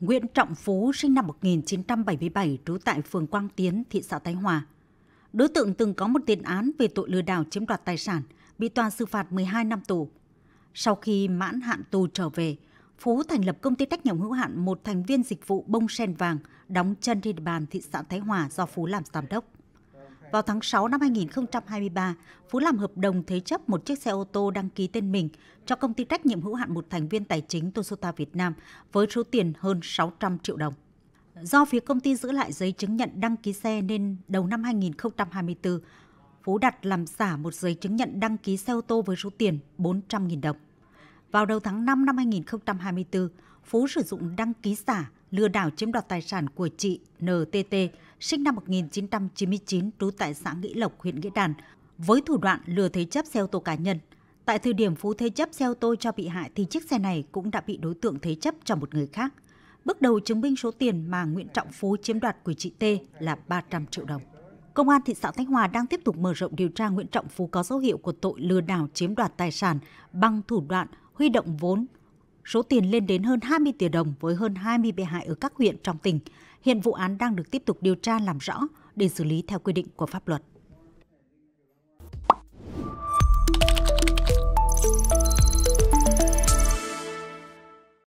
Nguyễn Trọng Phú sinh năm 1977 trú tại phường Quang Tiến, thị xã Thái Hòa. Đối tượng từng có một tiền án về tội lừa đảo chiếm đoạt tài sản, bị tòa xử phạt 12 năm tù. Sau khi mãn hạn tù trở về, Phú thành lập công ty trách nhiệm hữu hạn một thành viên dịch vụ bông sen vàng đóng chân trên địa bàn thị xã Thái Hòa do Phú làm giám đốc. Vào tháng 6 năm 2023, Phú làm hợp đồng thế chấp một chiếc xe ô tô đăng ký tên mình cho công ty trách nhiệm hữu hạn một thành viên tài chính Toyota Việt Nam với số tiền hơn 600 triệu đồng. Do phía công ty giữ lại giấy chứng nhận đăng ký xe nên đầu năm 2024, Phú đặt làm giả một giấy chứng nhận đăng ký xe ô tô với số tiền 400.000 đồng. Vào đầu tháng 5 năm 2024, Phú sử dụng đăng ký giả lừa đảo chiếm đoạt tài sản của chị NTT, sinh năm 1999, trú tại xã Nghĩ Lộc, huyện Nghĩa Đàn, với thủ đoạn lừa thế chấp xe ô tô cá nhân. Tại thời điểm Phú thế chấp xe ô tô cho bị hại thì chiếc xe này cũng đã bị đối tượng thế chấp cho một người khác. Bước đầu chứng minh số tiền mà Nguyễn Trọng Phú chiếm đoạt của chị T là 300 triệu đồng. Công an thị xã Thanh Hòa đang tiếp tục mở rộng điều tra Nguyễn Trọng Phú có dấu hiệu của tội lừa đảo chiếm đoạt tài sản bằng thủ đoạn huy động vốn, Số tiền lên đến hơn 20 tỷ đồng với hơn 20 bị hại ở các huyện trong tỉnh. Hiện vụ án đang được tiếp tục điều tra làm rõ để xử lý theo quy định của pháp luật.